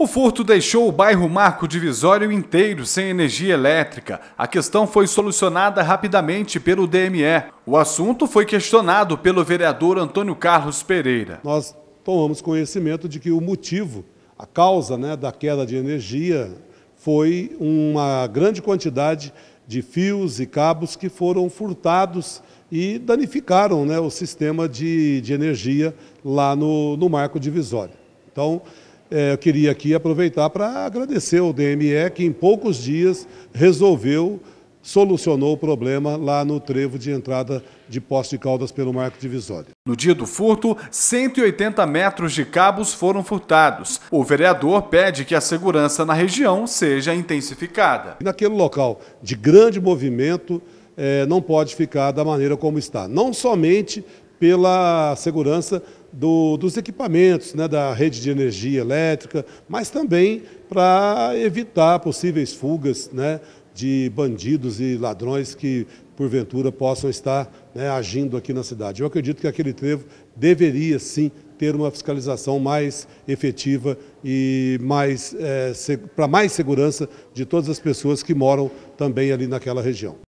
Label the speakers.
Speaker 1: O furto deixou o bairro Marco Divisório inteiro sem energia elétrica. A questão foi solucionada rapidamente pelo DME. O assunto foi questionado pelo vereador
Speaker 2: Antônio Carlos Pereira. Nós tomamos conhecimento de que o motivo, a causa né, da queda de energia foi uma grande quantidade de fios e cabos que foram furtados e danificaram né, o sistema de, de energia lá no, no Marco Divisório. Então, é, eu queria aqui aproveitar para agradecer o DME, que em poucos dias resolveu, solucionou o problema lá no trevo de entrada de Poço de Caldas pelo marco divisório.
Speaker 1: No dia do furto, 180 metros de cabos foram furtados. O vereador pede que a segurança na região seja intensificada.
Speaker 2: Naquele local de grande movimento, é, não pode ficar da maneira como está. Não somente pela segurança do, dos equipamentos, né, da rede de energia elétrica, mas também para evitar possíveis fugas né, de bandidos e ladrões que, porventura, possam estar né, agindo aqui na cidade. Eu acredito que aquele trevo deveria, sim, ter uma fiscalização mais efetiva e mais, é, eh, para mais segurança de todas as pessoas que moram também ali naquela região.